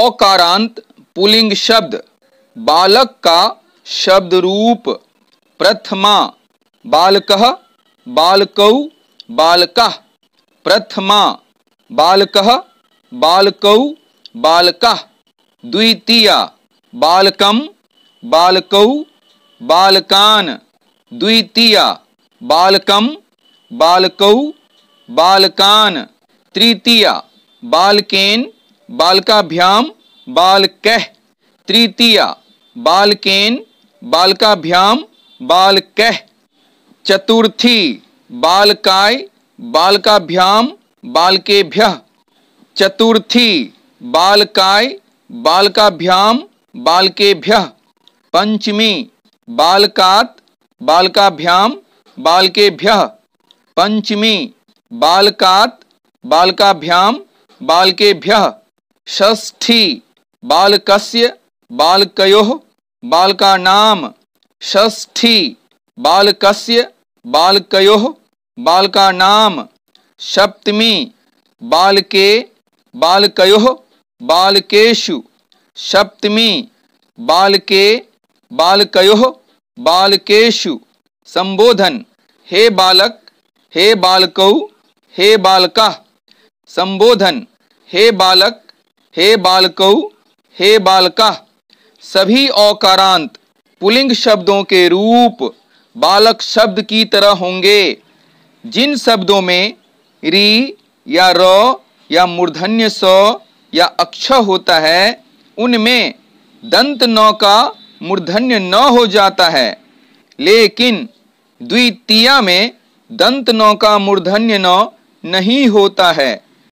औकारांत pulling शब्द बालक का शब्द रूप प्रथमा बालक बालकौ बालका प्रथमा बालक बालकौ बालका द्वितीय बालकम बालकौ बालकान द्वितीय बालकम बालकौ बालकान तृतीय बालकेन बालकाभ्याम बालकह तृतीया बालकेन बालकाभ्याम बालकह चतुर्थी बालकाय बालकाभ्याम बालकेभ्य चतुर्थी बालकाय बालकाभ्याम बालकेभ्य पंचमी बालकात बालकाभ्याम बालकेभ्य पंचमी बालकात बालकाभ्याम बालकेभ्य षष्ठी बालकस्य बालकयो बालका नाम षष्ठी बालकस्य बालकयो बालका नाम सप्तमी बालके बालकयो बालकेशु सप्तमी बालके बालकयो बालकेशु संबोधन हे बालक हे बालकौ हे बालका संबोधन हे बालक हे बालकऊ हे बालका सभी औकारांत पुलिंग शब्दों के रूप बालक शब्द की तरह होंगे जिन शब्दों में री या र या मूर्धन्य स या अक्ष होता है उनमें दंत न का मूर्धन्य न हो जाता है लेकिन द्वितीया में दंत नौ का मूर्धन्य न नहीं होता है